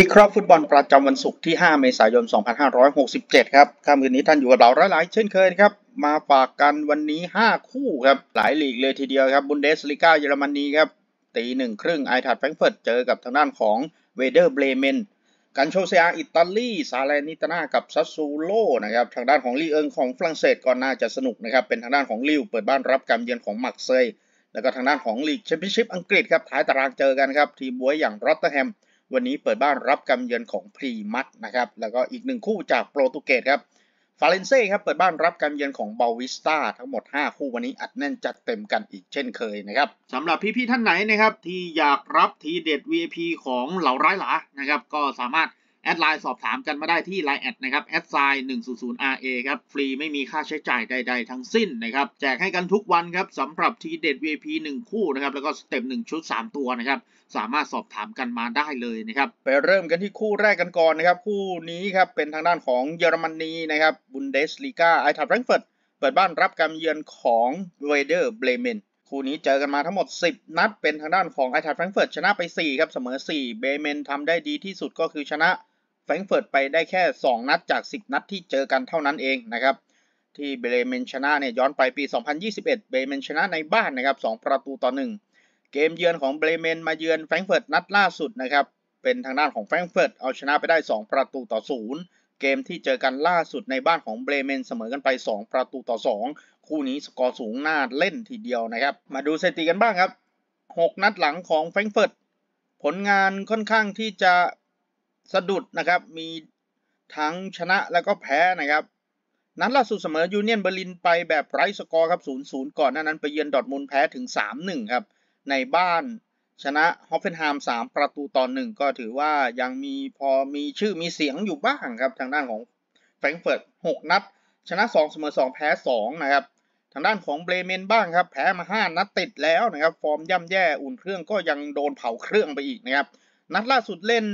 วิเคราะห์ฟุตบอลประจำวันศุกร์ที่ 5 เมษายน 2567 ครับ ค่ำคืนนี้ท่านอยู่กับเราหลายๆ เช่นเคยครับ มาฝากกันวันนี้ 5 คู่ครับ หลายลีกเลยทีเดียวครับ บุนเดสลีกาเยอรมนีครับตีหนึ่งครึ่งไอทัดแฟรงเฟิร์ตเจอกับทางด้านของเวเดอร์เบลเมนกันโชเซียอิตาลีซาเลนิตนากับซัสซูโลนะครับ ทางด้านของลีเอิงของฝรั่งเศสก็น่าจะสนุกนะครับ เป็นทางด้านของลิวเปิดบ้านรับการเยือนของมักเซย แล้วก็ทางด้านของลีกแชมเปี้ยนชิพอังกฤษครับท้ายตารางเจอกันครับ ทีมบวยอย่างรอตเตอร์แฮมวันนี้เปิดบ้านรับกาเยือนของพรีมัตนะครับแล้วก็อีกหนึ่งคู่จากโปรตุเกสครับ ฟาเลนเซ่ครับเปิดบ้านรับการเยือนของเบลวิสตาทั้งหมด 5 คู่วันนี้อัดแน่นจัดเต็มกันอีกเช่นเคยนะครับสำหรับพี่ๆท่านไหนนะครับที่อยากรับทีเด็ด VIP ของเหล่าร้ายหลานะครับก็สามารถแอดไลน์สอบถามกันมาได้ที่ Line แอดนะครับแอดไซน์1 0์ RA ครับฟรีไม่มีค่าใช้จ่ายใดๆทั้งสิ้นนะครับแจกให้กันทุกวันครับสำหรับทีเด็ด VIP 1 คู่นะครับแล้วก็สเต็ป1ชุด 3 ตัวนะครับสามารถสอบถามกันมาได้เลยนะครับไปเริ่มกันที่คู่แรกกันก่อนนะครับคู่นี้ครับเป็นทางด้านของเยอรมนีนะครับบุนเดสลีกาไอทับแฟรงเฟิร์ตเปิดบ้านรับการเยือนของเวเดอร์เบลเมนคู่นี้เจอกันมาทั้งหมด10นัด เป็นทางด้านของไอทัดแฟรงเฟิร์ตชนะไป4ครับเสมอ4เบเมนทำได้ดีที่สุดก็คือชนะแฟรงเฟิร์ตไปได้แค่ 2 นัดจาก 10 นัดที่เจอกันเท่านั้นเองนะครับที่เบลเมนชนะเนี่ยย้อนไปปี 2021 เบลเมนชนะในบ้านนะครับ2ประตูต่อ 1 เกมเยือนของเบลเมน มาเยือนแฟรงเฟิร์ตนัดล่าสุดนะครับเป็นทางด้านของแฟรงเฟิร์ตเอาชนะไปได้ 2 ประตูต่อ 0 เกมที่เจอกันล่าสุดในบ้านของเบลเมนเสมอกันไป 2 ประตูต่อ 2 คู่นี้สกอร์สูงน่าเล่นทีเดียวนะครับ มาดูสถิติกันบ้างครับ 6นัดหลังของแฟรงเฟิร์ตผลงานค่อนข้างที่จะสะดุดนะครับ มีทั้งชนะแล้วก็แพ้นะครับ นัดล่าสุดเสมอยูเนียนเบอร์ลินไปแบบไร้สกอร์ครับ 0-0 ก่อนหน้านั้นไปเยือนดอทมุนแพ้ถึง 3-1 ครับ ในบ้านชนะฮอฟเฟนไฮม์ 3 ประตูต่อหนึ่งก็ถือว่ายังมีพอมีชื่อมีเสียงอยู่บ้างครับทางด้านของ แฟรงเฟิร์ต6นัด ชนะ 2 เสมอ 2 แพ้ 2 นะครับ ทางด้านของเบรเมนบ้างครับ แพ้มา 5 นัดติดแล้วนะครับ ฟอร์มย่ำแย่อุ่นเครื่องก็ยังโดนเผาเครื่องไปอีกนะครับนัดล่าสุดเล่น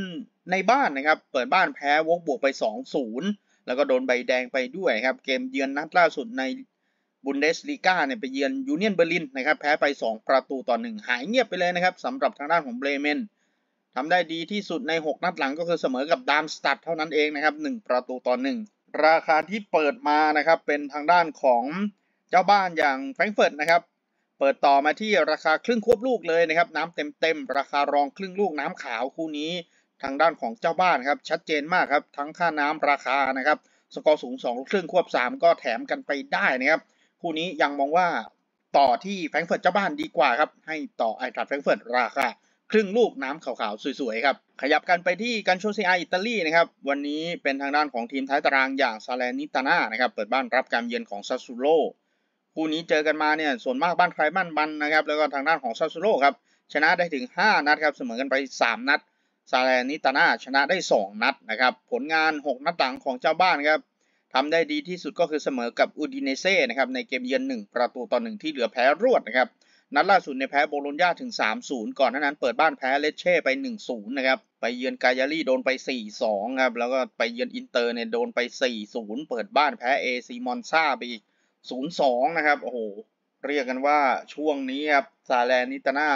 ในบ้านนะครับ เปิดบ้านแพ้วกบวกไป 2-0 แล้วก็โดนใบแดงไปด้วยครับ เกมเยือนนัดล่าสุดในบุนเดสลีกาเนี่ยไปเยือนยูเนียนเบอร์ลินนะครับ แพ้ไป 2 ประตูต่อ 1 หายเงียบไปเลยนะครับสำหรับทางด้านของเบรเมนทำได้ดีที่สุดใน 6 นัดหลังก็คือเสมอกับดามสตัดเท่านั้นเองนะครับ 1 ประตูต่อ 1 ราคาที่เปิดมานะครับ เป็นทางด้านของเจ้าบ้านอย่างแฟรงเฟิร์ตนะครับเปิดต่อมาที่ราคาครึ่งควบลูกเลยนะครับน้ำเต็มๆราคารองครึ่งลูกน้ำขาวคู่นี้ทางด้านของเจ้าบ้านครับชัดเจนมากครับทั้งค่าน้ำราคานะครับสกอร์สูง2องครึ่งควบ3ก็แถมกันไปได้นะครับคู่นี้ยังมองว่าต่อที่แฟรงเฟิร์ตเจ้าบ้านดีกว่าครับให้ต่อไอตรัดแฟรงเฟิร์ตราคา ครึ่งลูกน้ำขาวๆสวยๆครับขยับกันไปที่การโชซีอาอิตาลีนะครับวันนี้เป็นทางด้านของทีมท้ายตารางอย่างซาเลนิตาน่านะครับเปิดบ้านรับการเยือนของซาซูโรคู่นี้เจอกันมาเนี่ยส่วนมากบ้านใครบ้านบันนะครับแล้วก็ทางด้านของซาซูโร่ครับ ชนะได้ถึง 5 นัดครับ เสมอกันไป 3 นัดซาแลนิตาน่า ชนะได้ 2 นัดนะครับ ผลงาน 6 นัดหลังของเจ้าบ้านครับทำได้ดีที่สุดก็คือเสมอกับอูดิเนเซ่นะครับในเกมเยือน1 ประตูต่อ 1 ที่เหลือแพ้รวดนะครับนัดล่าสุดในแพ้โบโลญญาถึง3-0ก่อนหน้านั้นเปิดบ้านแพ้เลเช่ไป 1-0นะครับไปเยือนกายารีโดนไป 4-2ครับแล้วก็ไปเยือนอินเตอร์เนี่ยโดนไป 4-0 เปิดบ้านแพ้เอซีมอนซาไปอีก02 นะครับ โอ้โห เรียกกันว่าช่วงนี้ครับซาแลนิตนา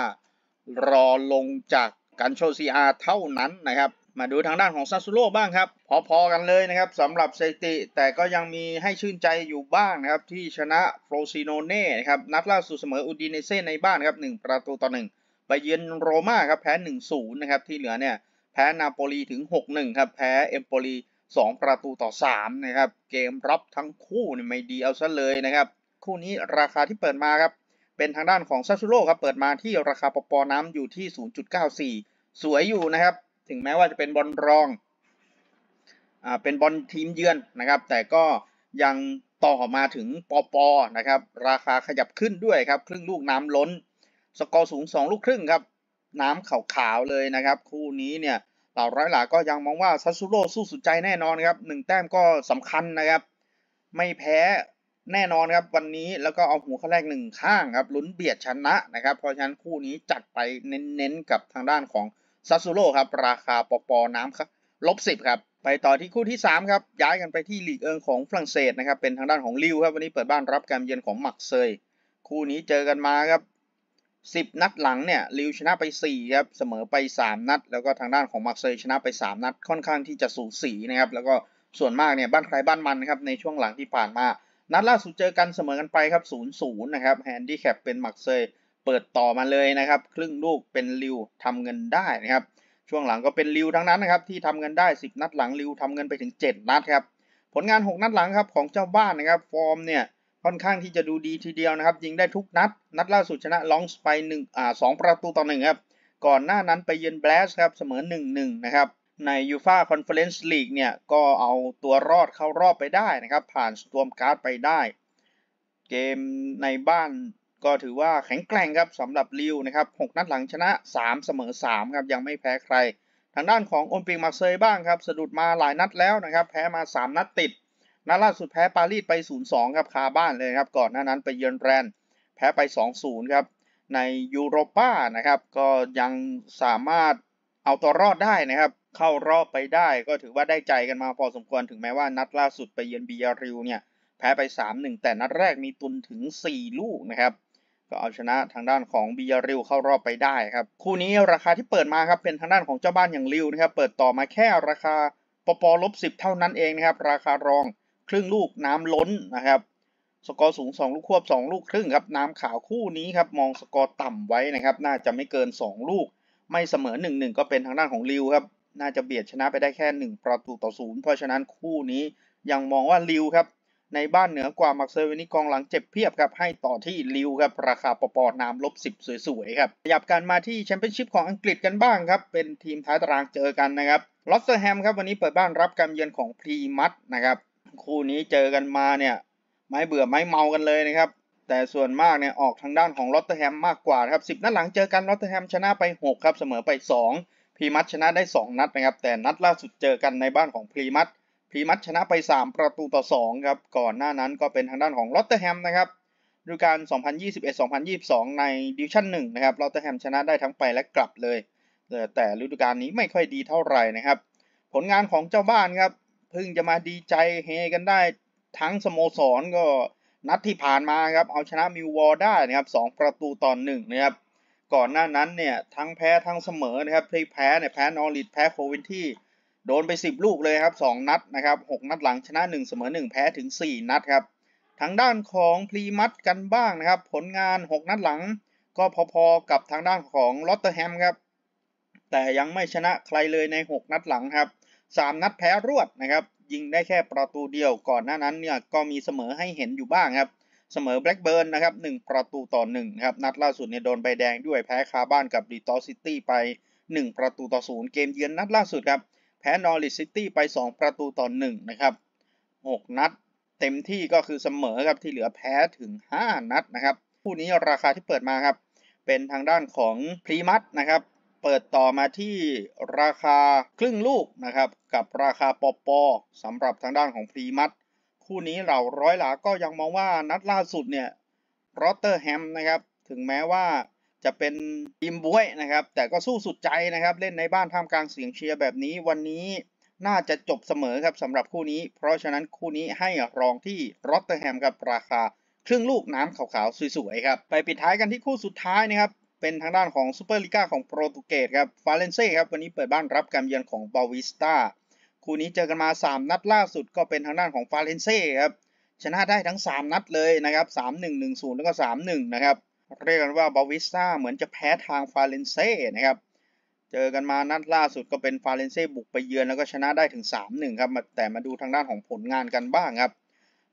รอลงจากกันโชซีอา เท่านั้นนะครับ มาดูทางด้านของซาซูโร่บ้างครับ พอๆกันเลยนะครับสำหรับเซติ แต่ก็ยังมีให้ชื่นใจอยู่บ้างนะครับ ที่ชนะโฟรซิโนเน่ครับ นัดล่าสุดเสมออูดิเนเซ่ในบ้านครับ 1 ประตูต่อ 1 ไปเยือนโรม่าครับแพ้ 1-0 นะครับที่เหลือเนี่ยแพ้นาโปลีถึง 6-1ครับแพ้เอมโปลี2 ประตูต่อ3นะครับเกมรับทั้งคู่นี่ไม่ดีเอาซะเลยนะครับ คู่นี้ราคาที่เปิดมาครับ เป็นทางด้านของซาซูโร่ครับเปิดมาที่ราคาปปน้ำอยู่ที่ 0.94 สวยอยู่นะครับ ถึงแม้ว่าจะเป็นบอลรองอ่าเป็นบอลทีมเยือนนะครับ แต่ก็ยังต่อมาถึงปปนะครับ ราคาขยับขึ้นด้วยครับครึ่งลูกน้ำล้น สกอร์สูง 2 ลูกครึ่งครับ น้ำขาวๆเลยนะครับ คู่นี้เนี่ยเหล่าร้อยหลาก็ยังมองว่าซัสซูโร่สู้สุดใจแน่นอนครับหนึ่งแต้มก็สำคัญนะครับ ไม่แพ้แน่นอนครับวันนี้แล้วก็เอาหัวข้อแรกหนึ่งข้างครับลุ้นเบียดชนะนะครับ เพราะฉะนั้นคู่นี้จัดไปเน้นๆกับทางด้านของซัสซูโร่ครับ ราคาปอปอน้ำครับลบสิบครับไปต่อที่คู่ที่3ครับย้ายกันไปที่ลีกเอิงของฝรั่งเศสนะครับเป็นทางด้านของลิวครับวันนี้เปิดบ้านรับการเยือนของมักเซย คู่นี้เจอกันมาครับ10 นัดหลังเนี่ยลิวชนะไป 4 ครับเสมอไป 3 นัด แล้วก็ทางด้านของมาร์เซย์ชนะไป 3 นัดค่อนข้างที่จะสูสีนะครับแล้วก็ส่วนมากเนี่ยบ้านใครบ้านมันครับในช่วงหลังที่ผ่านมา นัดล่าสุดเจอกันเสมอกันไปครับ0ูนย์นะครับแฮนดี้แคปเป็นมาร์เซย์เปิดต่อมาเลยนะครับครึ่งลูกเป็นลิวทำเงินได้นะครับช่วงหลังก็เป็นลิวทั้งนั้นนะครับที่ทำเงินได้ 10 นัดหลังลิวทำเงินไปถึง 7นัดครับผลงาน 6 นัดหลังครับของเจ้าบ้านนะครับฟอร์มเนี่ยค่อนข้างที่จะดูดีทีเดียวนะครับยิงได้ทุกนัด นัดล่าสุดชนะลองสไปหนึ่งอ่าสองประตูต่อหนึ่งครับ ก่อนหน้านั้นไปเยือนแบลสครับ เสมอหนึ่งหนึ่งนะครับ ในยูฟาคอนเฟอเรนซ์ลีกเนี่ยก็เอาตัวรอดเข้ารอบไปได้นะครับ ผ่านสตูมการ์ดไปได้ เกมในบ้านก็ถือว่าแข็งแกร่งครับสำหรับลิวนะครับ 6 นัดหลังชนะ 3 เสมอ3 ครับ ยังไม่แพ้ใคร ทางด้านของโอมปิงมาเซย์บ้างครับสะดุดมาหลายนัดแล้วนะครับแพ้มา 3 นัดติดนัดล่าสุดแพ้ปารีสไป0-2ครับคาบ้านเลยครับก่อนหน้านั้นไปเยือนแรนแพ้ไป 2-0ครับในยูโรป้านะครับก็ยังสามารถเอาตัวรอดได้นะครับเข้ารอบไปได้ ก็ถือว่าได้ใจกันมาพอสมควร ถึงแม้ว่า นัดล่าสุดไปเยือนบียาริวเนี่ยแพ้ไป 3-1 แต่นัดแรกมีตุนถึง 4 ลูกนะครับก็เอาชนะทางด้านของบียาริวเข้ารอบไปได้ ครับคู่นี้ราคาที่เปิดมาครับเป็นทางด้านของเจ้าบ้านอย่างริวนะครับเปิดต่อมาแค่ราคา ปปลบิบเท่านั้นเองนะครับราคารองครึ่ง ลูกน้ำล้นนะครับ สกอร์ สูง 2 ลูกควบ 2 ลูกครึ่งครับน้ำขาวคู่นี้ครับมองสกอร์ ต่ำไว้นะครับ น่าจะไม่เกิน 2 ลูก ไม่เสมอ1-1ก็เป็นทางด้านของลิวครับน่าจะเบียดชนะไปได้แค่ 1 ประตูต่อศูนย์เพราะฉะนั้นคู่นี้ยังมองว่าลิวครับในบ้านเหนือกว่ามักเซอร์เวนิกองหลังเจ็บเพียบครับให้ต่อที่ลิวครับราคาปอปอน้ำลบ 10สวยๆครับขยับกันมาที่แชมเปี้ยนชิพของอังกฤษกันบ้างครับเป็นทีมท้ายตารางเจอกันนะครับลอสเตอร์แฮมครับวันนี้เปิดบ้านรับการเยือนของพรีมัตนะครับคู่นี้เจอกันมาเนี่ยไม่เบื่อไม่เมากันเลยนะครับ แต่ส่วนมากเนี่ยออกทางด้านของลอตเตอร์แฮมมากกว่าครับสิบนัดหลังเจอกันลอตเตอร์แฮมชนะไป 6 ครับเสมอไป 2พรีมัตชนะได้ 2 นัดนะครับแต่นัดล่าสุดเจอกันในบ้านของพรีมัตพรีมัตชนะไป 3 ประตูต่อ2ครับก่อนหน้านั้นก็เป็นทางด้านของลอตเตอร์แฮมนะครับฤดูกาล2021-2022 ในดิวิชั่น 1 นะครับลอตเตอร์แฮมชนะได้ทั้งไปและกลับเลยแต่ฤดูกาลนี้ไม่ค่อยดีเท่าไหร่นะครับ ผลงานของเจ้าบ้านครับพิ่งจะมาดีใจเฮกันได้ทั้งสโมสรก็นัดที่ผ่านมาครับเอาชนะมิววอร์ได้นะครับสองประตูต่อหนึ่งนะครับก่อนหน้านั้นเนี่ยทั้งแพ้ทั้งเสมอนะครับที่แพ้เนี่ยแพ้นอริทแพ้โควินที่โดนไป 10 ลูกเลยครับ2นัดนะครับ6นัดหลังชนะ1เสมอ1แพ้ถึง4นัดครับทางด้านของพรีมัตกันบ้างนะครับผลงาน 6 นัดหลังก็พอๆกับทางด้านของลอตเตอร์แฮมครับแต่ยังไม่ชนะใครเลยใน 6 นัดหลังครับ3 นัดแพ้รวดนะครับ ยิงได้แค่ประตูเดียวก่อนหน้านั้นเนี่ยก็มีเสมอให้เห็นอยู่บ้างครับ เสมอแบล็กเบิร์นนะครับ1ประตูต่อ1ครับนัดล่าสุดเนี่ยโดนใบแดงด้วยแพ้คาบ้านกับดีตอซิตี้ไป 1 ประตูต่อศูนย์เกมเยือนนัดล่าสุดครับแพ้นอริสซิตี้ไป 2 ประตูต่อ1นะครับ6นัดเต็มที่ก็คือเสมอครับที่เหลือแพ้ถึง 5 นัดนะครับคู่นี้ราคาที่เปิดมาครับ เป็นทางด้านของพรีมัตนะครับเปิดต่อมาที่ราคาครึ่งลูกนะครับกับราคาปอปอสำหรับทางด้านของพรีมัตคู่นี้เราร้อยหลาก็ยังมองว่านัดล่าสุดเนี่ยรอตเตอร์แฮมนะครับถึงแม้ว่าจะเป็นอิมบวยนะครับแต่ก็สู้สุดใจนะครับเล่นในบ้านท่ามกลางเสียงเชียร์แบบนี้ วันนี้น่าจะจบเสมอครับสำหรับคู่นี้เพราะฉะนั้นคู่นี้ให้รองที่รอตเตอร์แฮมกับราคาครึ่งลูกน้ำขาวๆสวยๆครับไปปิดท้ายกันที่คู่สุดท้ายนะครับเป็นทางด้านของซูเปอร์ลีกาของโปรตุเกสครับ ฟาเลนเซ่ครับวันนี้เปิดบ้านรับการเยือนของบาวิสตาคู่นี้เจอกันมา 3 นัดล่าสุดก็เป็นทางด้านของฟาเลนเซ่ครับ ชนะได้ทั้ง 3 นัดเลยนะครับ3 1 1 0 แล้วก็ 3 1 นะครับ เรียกกันว่าบาวิสตาเหมือนจะแพ้ทางฟาเลนเซ่นะครับ เจอกันมานัดล่าสุดก็เป็นฟาเลนเซ่บุกไปเยือนแล้วก็ชนะได้ถึง 3-1 ครับ แต่มาดูทางด้านของผลงานกันบ้างครับ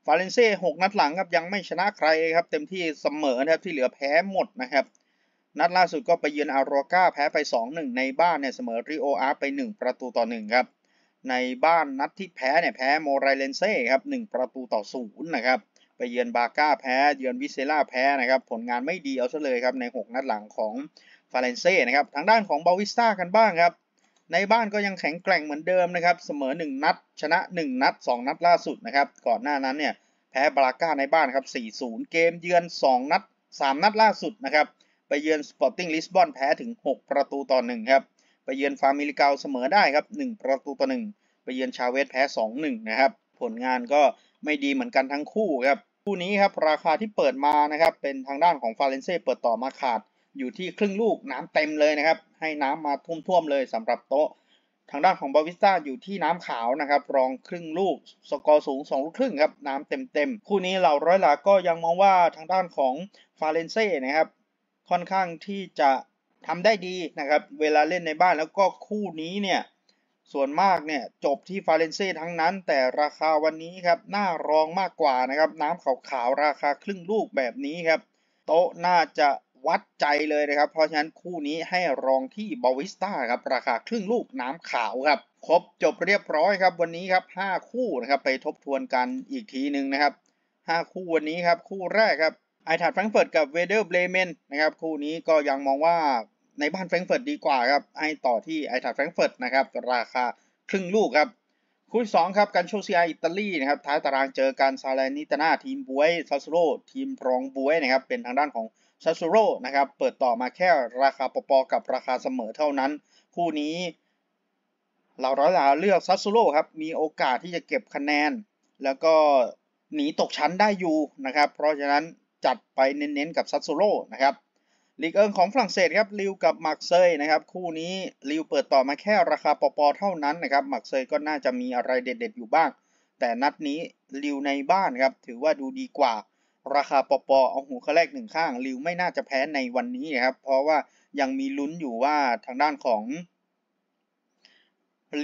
ฟาเลนเซ่6นัดหลังครับยังไม่ชนะใครครับเต็มที่เสมอนะครับที่เหลือแพ้หมดนะครับนัดล่าสุดก็ไปเยือนอารอกกาแพ้ไป 2-1 ในบ้านเนี่ย เสมอริโออาร์ไป 1 ประตูต่อ1ครับในบ้านนัดที่แพ้เนี่ย แพ้โมไรเลนเซ่ครับ 1 ประตูต่อ 0 นะครับ ไปเยือนบาก้าแพ้เยือนวิเซล่าแพ้นะครับ ผลงานไม่ดีเอาซะเลยครับ ใน 6 นัดหลังของฟาเลนเซ่นะครับ ทางด้านของบาวิสตากันบ้างครับ ในบ้านก็ยังแข็งแกร่งเหมือนเดิมนะครับเสมอ 1 นัด ชนะ 1 นัด 2 นัดล่าสุดนะครับก่อนหน้านั้นเนี่ยแพ้บาก้าในบ้านครับ 4-0 เกมเยือน2นัด3นัดล่าสุดนะครับไปเยือนสปอร์ติ้งลิสบอนแพ้ ถึง 6 ประตูต่อ1ครับ ไปเยือนฟาร์มิลิกาเสมอได้ครับ 1 ประตูต่อ 1 ไปเยือนชาเวสแพ้ 2-1 นะครับ ผลงานก็ไม่ดีเหมือนกันทั้งคู่ครับ คู่นี้ครับราคาที่เปิดมานะครับเป็นทางด้านของฟาเลนเซ่เปิดต่อมาขาดอยู่ที่ครึ่งลูกน้ำเต็มเลยนะครับ ให้น้ำมาท่วมท่วมเลยสำหรับโต๊ะ ทางด้านของบาวิสตาอยู่ที่น้ำขาวนะครับ รองครึ่งลูก สกอร์สูง2ลูกครึ่งครับน้ำเต็มคู่นี้เหล่าร้อยละก็ยังมองว่าทางด้านของฟาเลนเซ่นะครับค่อนข้างที่จะทำได้ดีนะครับ เวลาเล่นในบ้านแล้วก็คู่นี้เนี่ย ส่วนมากเนี่ยจบที่ฟาเรนเซ่ทั้งนั้นแต่ราคาวันนี้ครับน่ารองมากกว่านะครับ น้ำขาวๆราคา ครึ่งลูกแบบนี้ครับ โต๊ะน่าจะวัดใจเลยนะครับ เพราะฉะนั้นคู่นี้ให้รองที่บาวิสต้าครับราคาครึ่งลูกน้ำขาวครับ ครบจบเรียบร้อยครับวันนี้ครับ 5 คู่นะครับไปทบทวนกันอีกทีหนึ่งนะครับ 5 คู่วันนี้ครับคู่แรกครับไอทัดแฟรงเฟิร์ตกับเวเดอร์เบลเมนนะครับคู่นี้ก็ยังมองว่าในบ้านแฟรงเฟิร์ตดีกว่าครับไอต่อที่ไอทัดแฟรงเฟิร์ตนะครับ ราคาครึ่งลูกครับ คู่สองครับการโชซีไออิตาลีนะครับท้ายตารางเจอการซาเลนิตนาทีมบุ้ยซัซูโรทีมรองบุ้ยนะครับเป็นทางด้านของซัซูโรนะครับเปิดต่อมาแค่ราคาปปกับราคาเสมอเท่านั้น คู่นี้ เราร้อยลาเลือกซัสซูโรครับ มีโอกาสที่จะเก็บคะแนน แล้วก็หนีตกชั้นได้อยู่นะครับ เพราะฉะนั้นจัดไปเน้นๆ กับซัตโซโลนะครับลีกเอิงของฝรั่งเศสครับลิวกับมักเซยนะครับ คู่นี้ลิวเปิดต่อมาแค่ราคาปอปอเท่านั้นนะครับมักเซยก็น่าจะมีอะไรเด็ดๆ อยู่บ้าง แต่นัดนี้ลิวในบ้านครับถือว่าดูดีกว่า ราคาปอปอเอาหูข้าแรกหนึ่งข้างลิวไม่น่าจะแพ้ในวันนี้นะครับเพราะว่ายังมีลุ้นอยู่ว่าทางด้านของ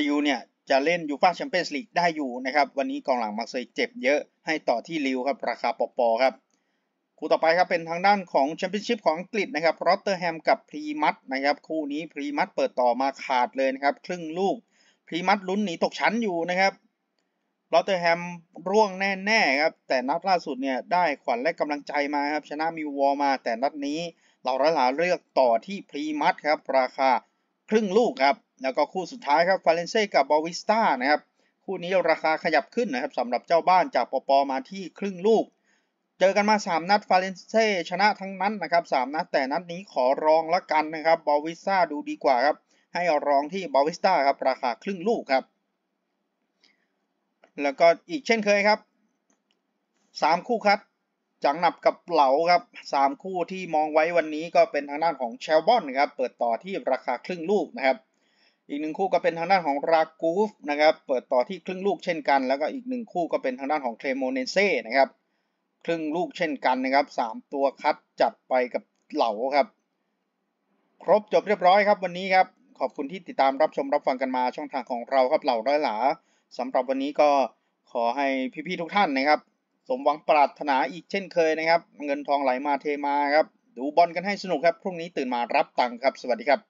ลิวเนี่ยจะเล่นยูฟ่าแชมเปี้ยนส์ลีกได้อยู่นะครับ วันนี้กองหลังมักเซยเจ็บเยอะ ให้ต่อที่ลิวครับ ราคาปอปอครับคู่ต่อไปครับเป็นทางด้านของแชมเปี้ยนชิพของอังกฤษนะครับโรตเตอร์แฮมกับ พรีมัตนะครับคู่นี้พรีมัตเปิดต่อมาขาดเลยนะครับครึ่งลูก พรีมัตลุ้นหนีตกชั้นอยู่นะครับโรตเตอร์แฮมร่วงแน่ๆครับแต่นัดล่าสุดเนี่ยได้ขวัญและกำลังใจมาครับชนะมิววอลมา แต่นัดนี้เราระลาเลือกต่อที่พรีมัตครับราคาครึ่งลูกครับแล้วก็คู่สุดท้ายครับฟาเลนเซ่กับบอวิสตานะครับคู่นี้ราคาขยับขึ้นนะครับสำหรับเจ้าบ้านจากปปมาที่ครึ่งลูกเจอกันมา 3 นัดฟาเลนเซ่ชนะทั้งนั้นนะครับ3นัดแต่นัดนี้ขอรองละกันนะครับบอวิสตาดูดีกว่าครับให้อรองที่บอวิสตาครับราคาครึ่งลูกครับแล้วก็อีกเช่นเคยครับ 3 คู่ครับจังหนับกับเหลาครับ 3 คู่ที่มองไว้วันนี้ก็เป็นทางด้านของเชลบอนนะครับเปิดต่อที่ราคาครึ่งลูกนะครับอีกหนึ่งคู่ก็เป็นทางด้านของรากูฟนะครับเปิดต่อที่ครึ่งลูกเช่นกัน แล้วก็อีกหนึ่งคู่ก็เป็นทางด้านของเคลโมเนเซ่นะครับครึ่งลูกเช่นกันนะครับ 3 ตัวคัดจัดไปกับเหล่าครับ ครบจบเรียบร้อยครับวันนี้ครับขอบคุณที่ติดตามรับชมรับฟังกันมาช่องทางของเราครับเหล่าร้อยหลาสำหรับวันนี้ก็ขอให้พี่ๆทุกท่านนะครับ สมหวังปรารถนาอีกเช่นเคยนะครับ เงินทองไหลมาเทมาครับดูบอลกันให้สนุกครับ พรุ่งนี้ตื่นมารับตังค์ครับ สวัสดีครับ